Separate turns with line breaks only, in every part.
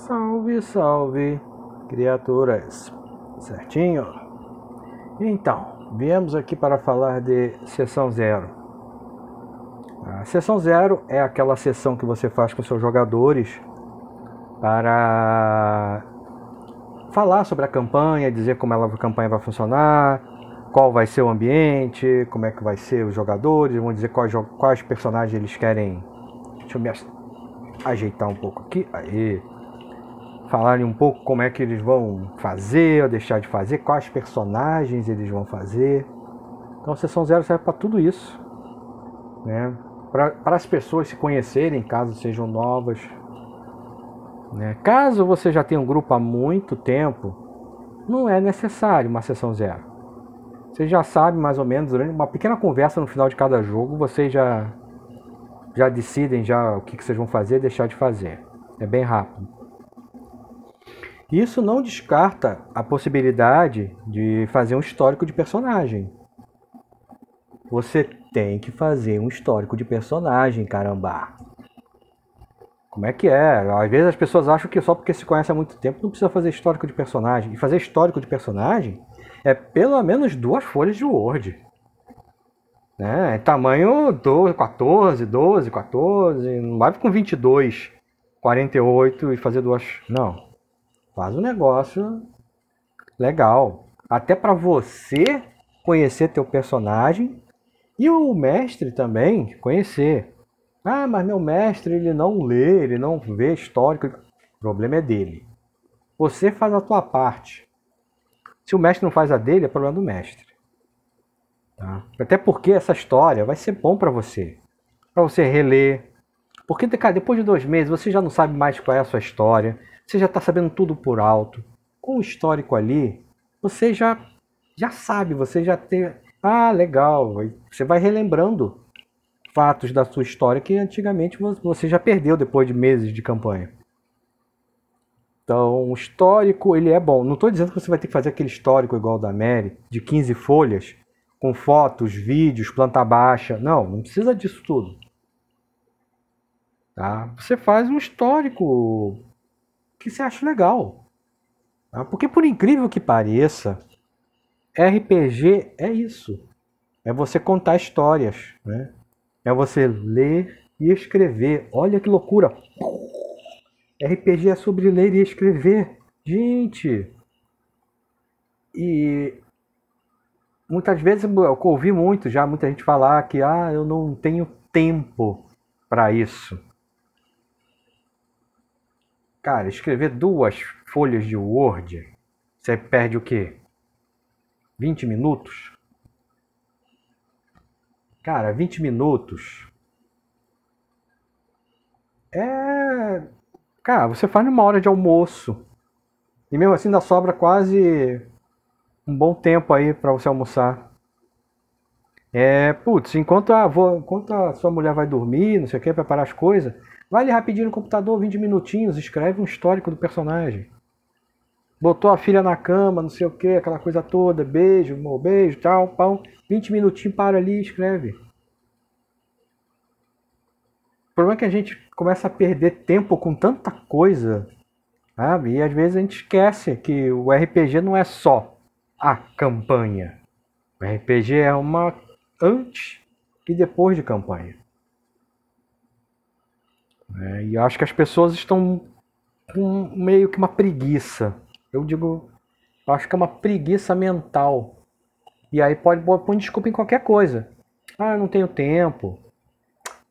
Salve, salve, criaturas. Certinho? Então, viemos aqui para falar de sessão zero. A sessão zero é aquela sessão que você faz com seus jogadores para falar sobre a campanha, dizer como ela, a campanha vai funcionar, qual vai ser o ambiente, como é que vai ser os jogadores, vão dizer quais, quais personagens eles querem. Deixa eu me ajeitar um pouco aqui. Aí falarem um pouco como é que eles vão fazer ou deixar de fazer, quais personagens eles vão fazer. Então, a sessão zero serve para tudo isso, né? Para as pessoas se conhecerem, caso sejam novas. Né? Caso você já tenha um grupo há muito tempo, não é necessário uma sessão zero. Você já sabe mais ou menos durante uma pequena conversa no final de cada jogo, vocês já já decidem já o que, que vocês vão fazer, deixar de fazer. É bem rápido. Isso não descarta a possibilidade de fazer um histórico de personagem. Você tem que fazer um histórico de personagem, caramba. Como é que é? Às vezes as pessoas acham que só porque se conhece há muito tempo não precisa fazer histórico de personagem. E fazer histórico de personagem é pelo menos duas folhas de Word. Né? É tamanho 12, 14, 12, 14. Não vai com 22, 48 e fazer duas. Não. Faz um negócio legal. Até para você conhecer teu personagem e o mestre também conhecer. Ah, mas meu mestre ele não lê, ele não vê histórico. O problema é dele. Você faz a tua parte. Se o mestre não faz a dele, é problema do mestre. Tá? Até porque essa história vai ser bom para você, para você reler. Porque cara, depois de dois meses você já não sabe mais qual é a sua história você já está sabendo tudo por alto. Com o histórico ali, você já, já sabe, você já tem. Ah, legal. Você vai relembrando fatos da sua história que antigamente você já perdeu depois de meses de campanha. Então, o histórico, ele é bom. Não estou dizendo que você vai ter que fazer aquele histórico igual o da Mary, de 15 folhas, com fotos, vídeos, planta baixa. Não, não precisa disso tudo. Tá? Você faz um histórico que você acha legal. Tá? Porque, por incrível que pareça, RPG é isso. É você contar histórias, né? É você ler e escrever. Olha que loucura! RPG é sobre ler e escrever. Gente! E muitas vezes eu ouvi muito já muita gente falar que ah, eu não tenho tempo para isso. Cara, escrever duas folhas de Word, você perde o quê? 20 minutos? Cara, 20 minutos. É. Cara, você faz numa hora de almoço. E mesmo assim ainda sobra quase um bom tempo aí para você almoçar. É, putz, enquanto a, enquanto a sua mulher vai dormir, não sei o que, preparar as coisas, Vai ali rapidinho no computador, 20 minutinhos, escreve um histórico do personagem. Botou a filha na cama, não sei o que, aquela coisa toda, beijo, amor, beijo, tal, pão. 20 minutinhos, para ali e escreve. O problema é que a gente começa a perder tempo com tanta coisa, sabe? E às vezes a gente esquece que o RPG não é só a campanha. O RPG é uma antes e depois de campanha. É, e acho que as pessoas estão com meio que uma preguiça. Eu digo, acho que é uma preguiça mental. E aí pode pôr desculpa em qualquer coisa. Ah, não tenho tempo.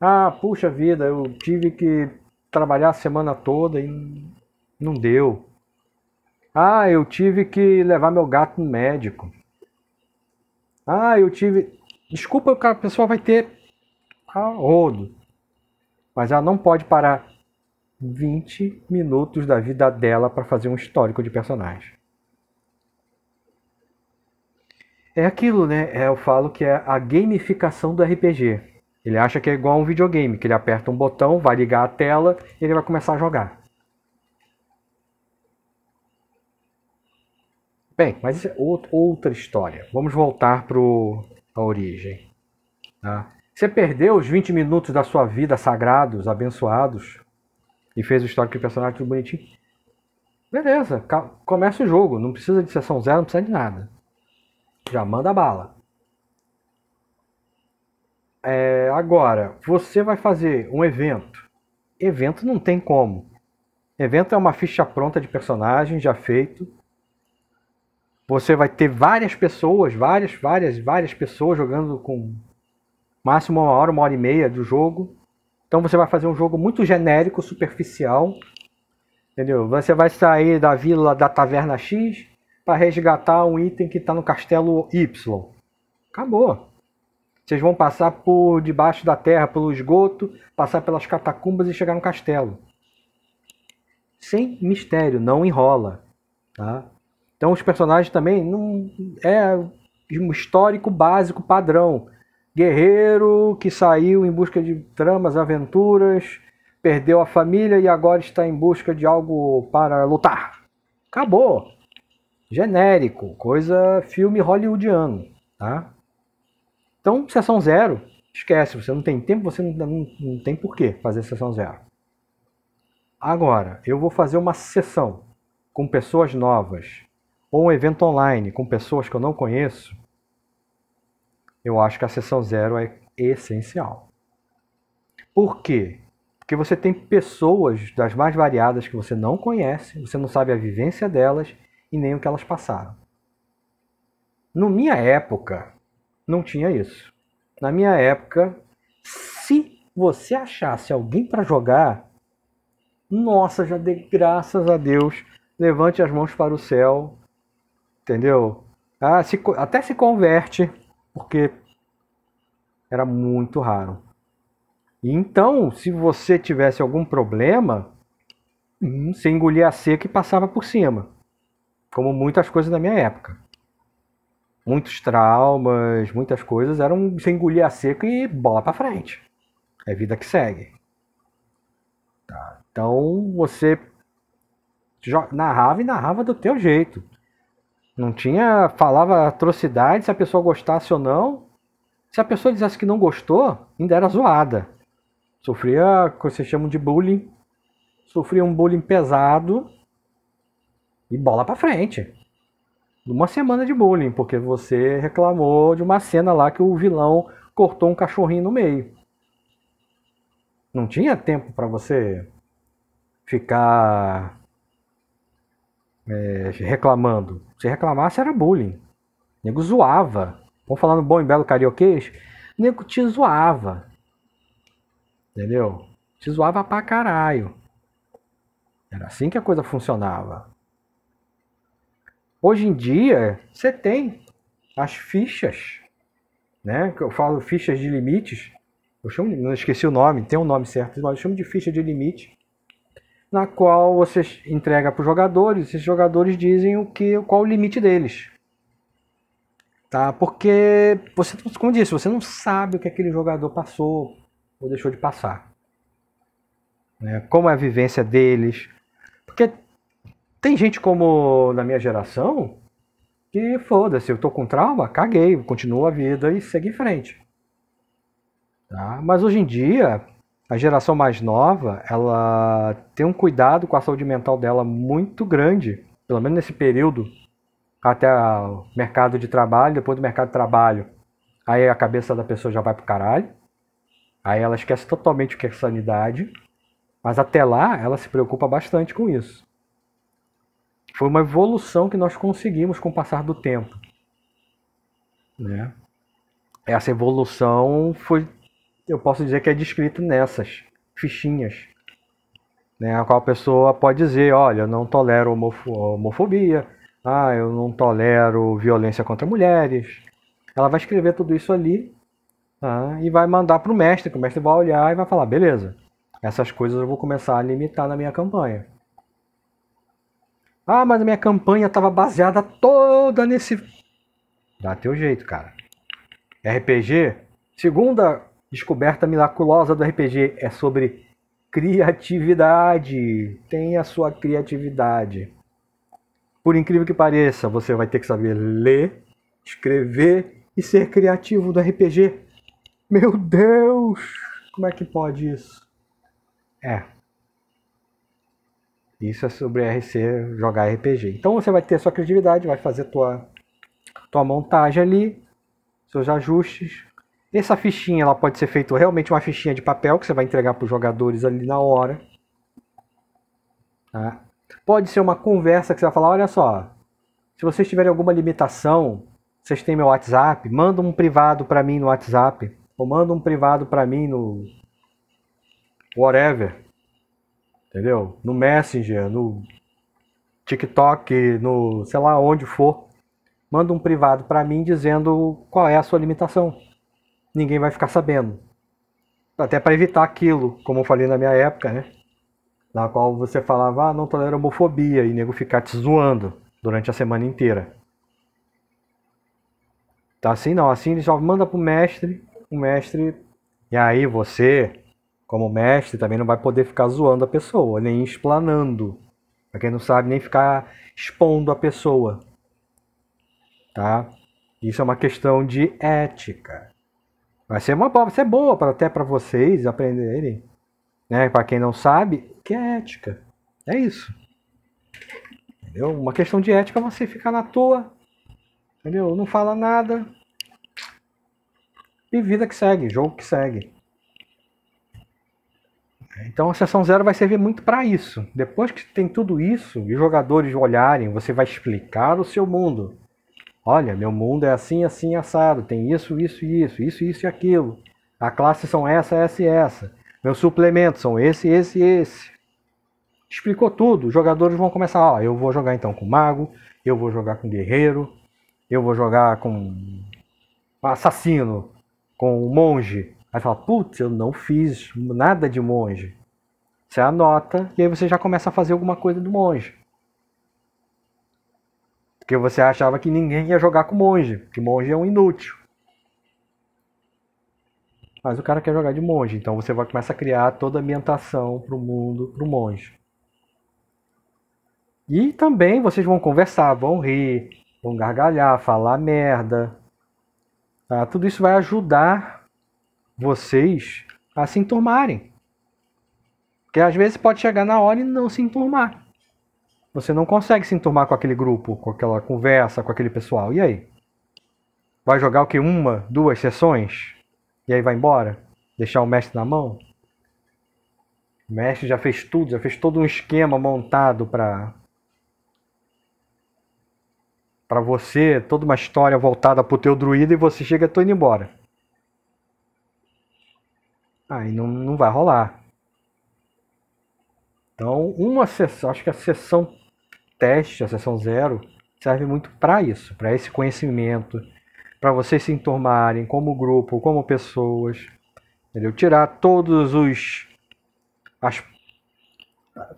Ah, puxa vida, eu tive que trabalhar a semana toda e não deu. Ah, eu tive que levar meu gato no médico. Ah, eu tive. Desculpa, a pessoa vai ter ah rodo mas ela não pode parar 20 minutos da vida dela para fazer um histórico de personagem. É aquilo, né? É, eu falo que é a gamificação do RPG. Ele acha que é igual a um videogame, que ele aperta um botão, vai ligar a tela e ele vai começar a jogar. Bem, mas isso é outra história. Vamos voltar para a origem. Tá? Você perdeu os 20 minutos da sua vida sagrados, abençoados, e fez o histórico de personagem tudo bonitinho. Beleza, começa o jogo. Não precisa de sessão zero, não precisa de nada. Já manda bala. É, agora, você vai fazer um evento. Evento não tem como. Evento é uma ficha pronta de personagem já feito. Você vai ter várias pessoas, várias, várias, várias pessoas jogando com máximo uma hora, uma hora e meia do jogo. Então você vai fazer um jogo muito genérico, superficial, entendeu? Você vai sair da vila da taverna X para resgatar um item que está no castelo Y. Acabou. Vocês vão passar por debaixo da terra, pelo esgoto, passar pelas catacumbas e chegar no castelo. Sem mistério, não enrola, tá? Então os personagens também não é um histórico básico padrão guerreiro que saiu em busca de tramas, aventuras, perdeu a família e agora está em busca de algo para lutar. Acabou. Genérico, coisa filme hollywoodiano, tá? Então, sessão zero, esquece, você não tem tempo, você não, não, não tem fazer sessão zero. Agora, eu vou fazer uma sessão com pessoas novas, ou um evento online com pessoas que eu não conheço, eu acho que a sessão zero é essencial. Por quê? Porque você tem pessoas das mais variadas que você não conhece, você não sabe a vivência delas e nem o que elas passaram. Na minha época, não tinha isso. Na minha época, se você achasse alguém para jogar, nossa, já dei graças a Deus, levante as mãos para o céu, entendeu? Ah, se, até se converte, porque era muito raro. Então, se você tivesse algum problema, hum, você engolia a seca e passava por cima. Como muitas coisas da minha época. Muitos traumas, muitas coisas eram você engolia a seca e bola para frente. É vida que segue. Tá. Então você narrava e narrava do teu jeito. Não tinha. Falava atrocidade se a pessoa gostasse ou não. Se a pessoa dissesse que não gostou, ainda era zoada. Sofria o que vocês chamam de bullying. Sofria um bullying pesado. E bola pra frente. Uma semana de bullying, porque você reclamou de uma cena lá que o vilão cortou um cachorrinho no meio. Não tinha tempo para você ficar é, reclamando. Se reclamasse era bullying. O nego zoava. Vamos falar no bom e belo carioquês? O nego te zoava. Entendeu? Te zoava pra caralho. Era assim que a coisa funcionava. Hoje em dia, você tem as fichas, né? Que eu falo fichas de limites. Eu chamo, não esqueci o nome, tem um nome certo, mas eu chamo de ficha de limite na qual você entrega para os jogadores, esses jogadores dizem o que, qual o limite deles. Tá? Porque você, tá como disse, você não sabe o que aquele jogador passou ou deixou de passar. Né? Como é a vivência deles. Porque tem gente como na minha geração que foda-se, eu tô com trauma, caguei, continuo a vida e segue em frente. Tá? Mas hoje em dia, a geração mais nova, ela tem um cuidado com a saúde mental dela muito grande, pelo menos nesse período até o mercado de trabalho, depois do mercado de trabalho, aí a cabeça da pessoa já vai pro caralho. Aí ela esquece totalmente o que é sanidade, mas até lá ela se preocupa bastante com isso. Foi uma evolução que nós conseguimos com o passar do tempo, né? Essa evolução foi eu posso dizer que é descrito nessas fichinhas, né, a qual a pessoa pode dizer, olha, eu não tolero homofobia, ah, eu não tolero violência contra mulheres. Ela vai escrever tudo isso ali tá, e vai mandar para o mestre, que o mestre vai olhar e vai falar, beleza, essas coisas eu vou começar a limitar na minha campanha. Ah, mas a minha campanha estava baseada toda nesse. Dá teu jeito, cara. RPG, segunda Descoberta miraculosa do RPG é sobre criatividade. Tenha sua criatividade. Por incrível que pareça, você vai ter que saber ler, escrever e ser criativo do RPG. Meu Deus! Como é que pode isso? É. Isso é sobre RC jogar RPG. Então você vai ter sua criatividade, vai fazer tua tua montagem ali, seus ajustes, essa fichinha ela pode ser feita realmente uma fichinha de papel que você vai entregar para os jogadores ali na hora. Tá? Pode ser uma conversa que você vai falar, olha só, se vocês tiverem alguma limitação, vocês têm meu WhatsApp, manda um privado para mim no WhatsApp, ou manda um privado para mim no whatever, entendeu? No Messenger, no TikTok, no sei lá onde for, manda um privado para mim dizendo qual é a sua limitação ninguém vai ficar sabendo. Até para evitar aquilo, como eu falei na minha época, né? Na qual você falava, ah, não tolera homofobia, e nego ficar te zoando durante a semana inteira. Tá assim não, assim ele só manda pro mestre, o mestre. E aí você, como mestre, também não vai poder ficar zoando a pessoa, nem explanando. Pra quem não sabe, nem ficar expondo a pessoa. Tá? Isso é uma questão de ética. Vai ser uma prova, vai ser boa para até para vocês aprenderem, né? Para quem não sabe, que é ética. É isso. Entendeu? Uma questão de ética você ficar na toa, entendeu? Não fala nada. E vida que segue, jogo que segue. Então a sessão zero vai servir muito para isso. Depois que tem tudo isso e os jogadores olharem, você vai explicar o seu mundo. Olha, meu mundo é assim, assim, assado. Tem isso, isso, isso, isso, isso e aquilo. A classe são essa, essa e essa. Meus suplementos são esse, esse e esse. Explicou tudo. Os jogadores vão começar, ó, eu vou jogar então com mago, eu vou jogar com guerreiro, eu vou jogar com assassino, com monge. Aí fala, putz, eu não fiz nada de monge. Você anota e aí você já começa a fazer alguma coisa do monge. Porque você achava que ninguém ia jogar com monge, que monge é um inútil. Mas o cara quer jogar de monge, então você vai começar a criar toda a ambientação para o mundo, para o monge. E também vocês vão conversar, vão rir, vão gargalhar, falar merda. Tá? Tudo isso vai ajudar vocês a se enturmarem. Porque às vezes pode chegar na hora e não se enturmar. Você não consegue se enturmar com aquele grupo, com aquela conversa, com aquele pessoal. E aí? Vai jogar o que? Uma, duas sessões? E aí vai embora? Deixar o mestre na mão? O mestre já fez tudo, já fez todo um esquema montado para para você, toda uma história voltada pro teu druida e você chega, e tô indo embora. Aí não, não vai rolar. Então, uma sessão, acho que a sessão teste, a sessão zero, serve muito para isso, para esse conhecimento, para vocês se enturmarem como grupo, como pessoas, entendeu? Tirar todos os as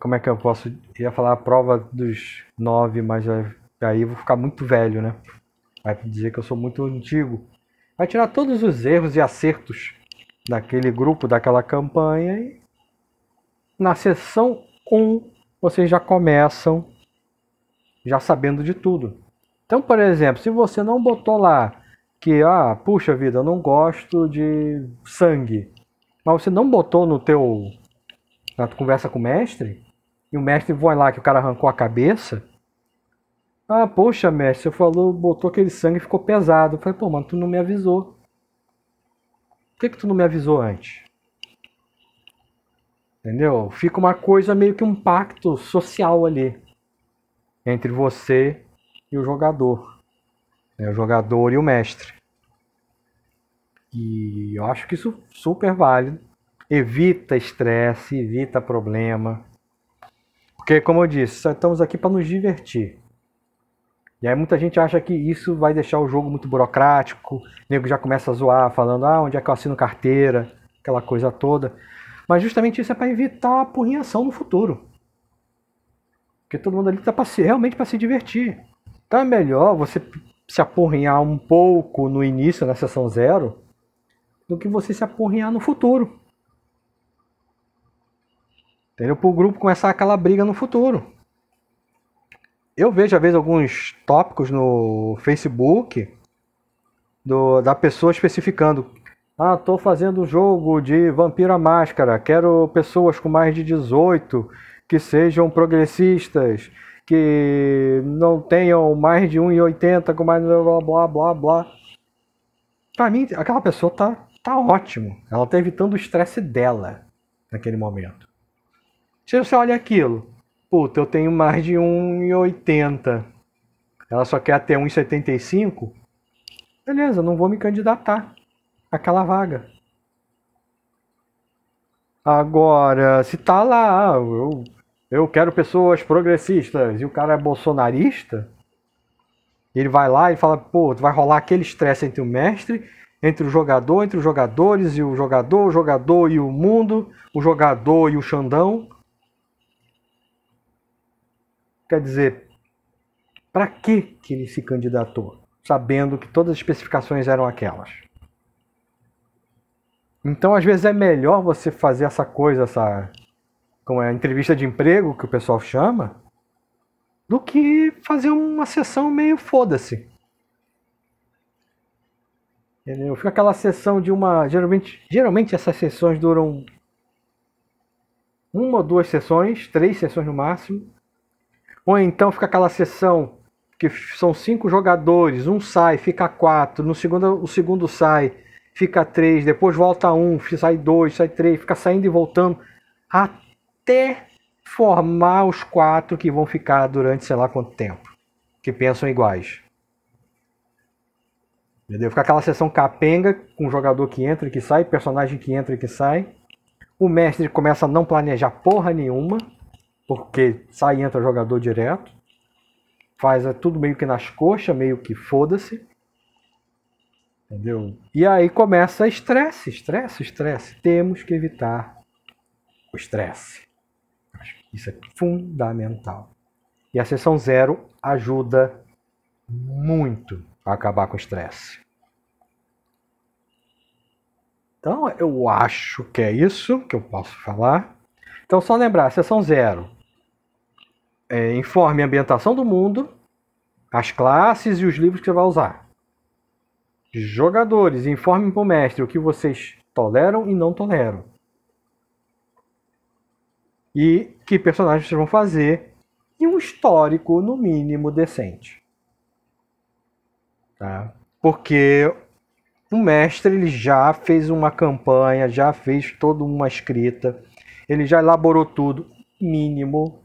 como é que eu posso ia falar a prova dos nove, mas aí eu vou ficar muito velho, né? Vai dizer que eu sou muito antigo. Vai tirar todos os erros e acertos daquele grupo, daquela campanha e na sessão 1 um, vocês já começam já sabendo de tudo. Então, por exemplo, se você não botou lá que, ah, puxa vida, eu não gosto de sangue, mas você não botou no teu na conversa com o mestre, e o mestre vai lá que o cara arrancou a cabeça, ah, poxa, mestre, você falou, botou aquele sangue e ficou pesado. Eu falei, pô, mano, tu não me avisou. Por que, que tu não me avisou antes? Entendeu? Fica uma coisa meio que um pacto social ali entre você e o jogador, né? o jogador e o mestre. E eu acho que isso super válido. Evita estresse, evita problema. Porque, como eu disse, só estamos aqui para nos divertir. E aí muita gente acha que isso vai deixar o jogo muito burocrático, o nego já começa a zoar, falando, ah, onde é que eu assino carteira, aquela coisa toda. Mas justamente isso é para evitar a porrinhação no futuro. Porque todo mundo ali está realmente para se divertir. Então é melhor você se aporrinhar um pouco no início, na sessão zero, do que você se aporrinhar no futuro. Entendeu? Para o grupo começar aquela briga no futuro. Eu vejo, às vezes, alguns tópicos no Facebook do, da pessoa especificando. Ah, estou fazendo um jogo de Vampira Máscara, quero pessoas com mais de 18 que sejam progressistas, que não tenham mais de 1,80 com mais blá blá blá blá. Pra mim, aquela pessoa tá, tá ótimo. Ela tá evitando o estresse dela naquele momento. Se você olha aquilo, puta, eu tenho mais de 1,80. Ela só quer até 1,75. Beleza, não vou me candidatar àquela vaga. Agora, se tá lá, eu eu quero pessoas progressistas e o cara é bolsonarista, ele vai lá e fala, pô, vai rolar aquele estresse entre o mestre, entre o jogador, entre os jogadores e o jogador, o jogador e o mundo, o jogador e o Xandão. Quer dizer, para que que ele se candidatou, sabendo que todas as especificações eram aquelas? Então, às vezes é melhor você fazer essa coisa, essa como é, entrevista de emprego, que o pessoal chama, do que fazer uma sessão meio foda-se. eu fico aquela sessão de uma. Geralmente, geralmente essas sessões duram uma ou duas sessões, três sessões no máximo. Ou então fica aquela sessão que são cinco jogadores, um sai, fica quatro, no segundo o segundo sai, fica três, depois volta um, sai dois, sai três, fica saindo e voltando até até formar os quatro que vão ficar durante sei lá quanto tempo, que pensam iguais. Entendeu? Fica aquela sessão capenga, com jogador que entra e que sai, personagem que entra e que sai. O mestre começa a não planejar porra nenhuma, porque sai e entra jogador direto. Faz é tudo meio que nas coxas, meio que foda-se. Entendeu? E aí começa estresse, estresse, estresse. Temos que evitar o estresse. Isso é fundamental. E a sessão zero ajuda muito a acabar com o estresse. Então, eu acho que é isso que eu posso falar. Então, só lembrar: sessão zero. É, informe a ambientação do mundo, as classes e os livros que você vai usar. Jogadores, informe para o mestre o que vocês toleram e não toleram e que personagens vocês vão fazer e um histórico, no mínimo, decente. Tá? Porque o mestre ele já fez uma campanha, já fez toda uma escrita, ele já elaborou tudo. Mínimo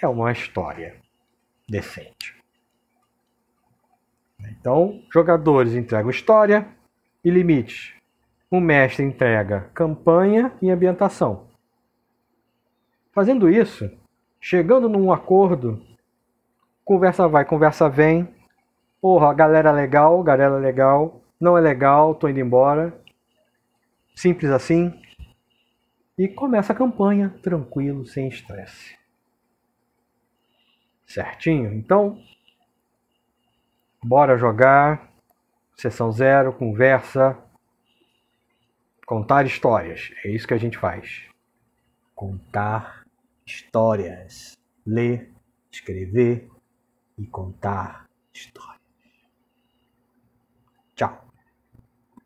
é uma história decente. Então, jogadores entregam história e limites. O mestre entrega campanha e ambientação. Fazendo isso, chegando num acordo, conversa vai, conversa vem. Porra, galera legal, galera legal, não é legal, tô indo embora. Simples assim. E começa a campanha tranquilo, sem estresse. Certinho? Então, bora jogar. Sessão zero, conversa, contar histórias. É isso que a gente faz. Contar histórias, ler, escrever e contar histórias.